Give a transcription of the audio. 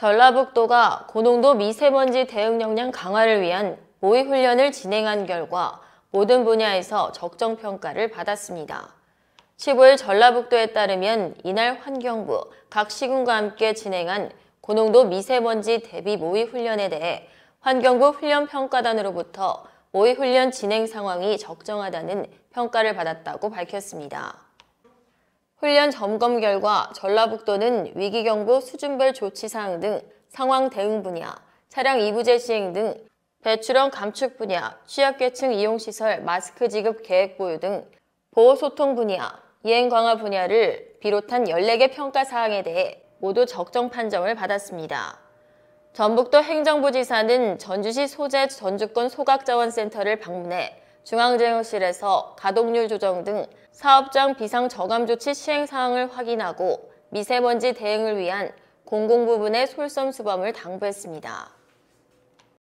전라북도가 고농도 미세먼지 대응 역량 강화를 위한 모의 훈련을 진행한 결과 모든 분야에서 적정 평가를 받았습니다. 15일 전라북도에 따르면 이날 환경부 각 시군과 함께 진행한 고농도 미세먼지 대비 모의 훈련에 대해 환경부 훈련평가단으로부터 모의 훈련 진행 상황이 적정하다는 평가를 받았다고 밝혔습니다. 훈련 점검 결과 전라북도는 위기경보 수준별 조치사항 등 상황 대응 분야, 차량 2부제 시행 등 배출원 감축 분야, 취약계층 이용시설 마스크 지급 계획 보유 등 보호소통 분야, 이행 강화 분야를 비롯한 14개 평가 사항에 대해 모두 적정 판정을 받았습니다. 전북도 행정부지사는 전주시 소재 전주권 소각자원센터를 방문해 중앙재무실에서 가동률 조정 등 사업장 비상 저감 조치 시행 사항을 확인하고 미세먼지 대응을 위한 공공 부분의 솔선 수범을 당부했습니다.